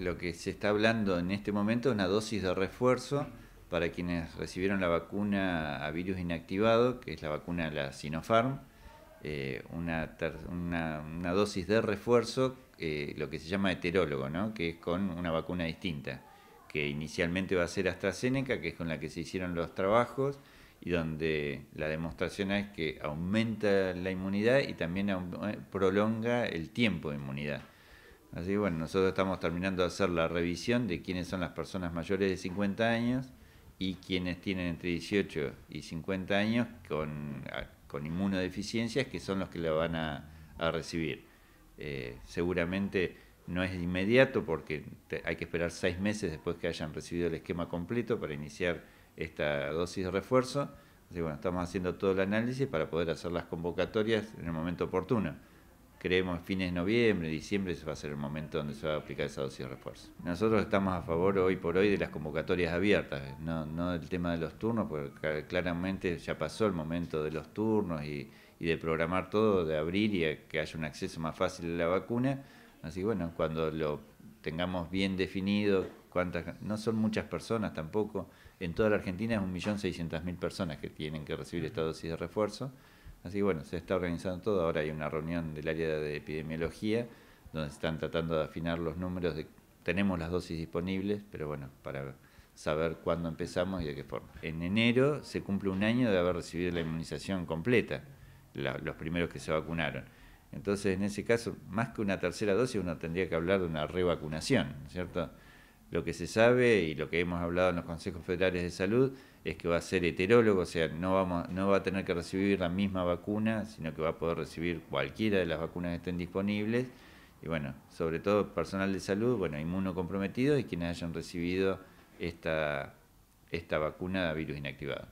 lo que se está hablando en este momento es una dosis de refuerzo para quienes recibieron la vacuna a virus inactivado, que es la vacuna de la Sinopharm, eh, una, dosis de refuerzo, eh, lo que se llama heterólogo, ¿no? que es con una vacuna distinta, que inicialmente va a ser AstraZeneca, que es con la que se hicieron los trabajos y donde la demostración es que aumenta la inmunidad y también eh, prolonga el tiempo de inmunidad. Así bueno, nosotros estamos terminando de hacer la revisión de quiénes son las personas mayores de 50 años y quienes tienen entre 18 y 50 años con, inmunodeficiencias, que son los que la van a, recibir. Eh, seguramente no es inmediato porque hay que esperar seis meses después que hayan recibido el esquema completo para iniciar esta dosis de refuerzo. Así bueno, estamos haciendo todo el análisis para poder hacer las convocatorias en el momento oportuno creemos fines de noviembre, diciembre, ese va a ser el momento donde se va a aplicar esa dosis de refuerzo. Nosotros estamos a favor hoy por hoy de las convocatorias abiertas, no, no del tema de los turnos, porque claramente ya pasó el momento de los turnos y, de programar todo, de abrir y que haya un acceso más fácil a la vacuna. Así que bueno, cuando lo tengamos bien definido, cuántas, no son muchas personas tampoco, en toda la Argentina es 1.600.000 personas que tienen que recibir esta dosis de refuerzo. Así que bueno, se está organizando todo. Ahora hay una reunión del área de epidemiología donde se están tratando de afinar los números. De, tenemos las dosis disponibles, pero bueno, para saber cuándo empezamos y de qué forma. En enero se cumple un año de haber recibido la inmunización completa, los primeros que se vacunaron. Entonces, en ese caso, más que una tercera dosis, uno tendría que hablar de una revacunación, ¿cierto? Lo que se sabe y lo que hemos hablado en los consejos federales de salud es que va a ser heterólogo, o sea, no, va a tener que recibir la misma vacuna, sino que va a poder recibir cualquiera de las vacunas que estén disponibles. Y bueno, sobre todo personal de salud, bueno, inmunocomprometidos y quienes hayan recibido esta, esta vacuna de virus inactivado.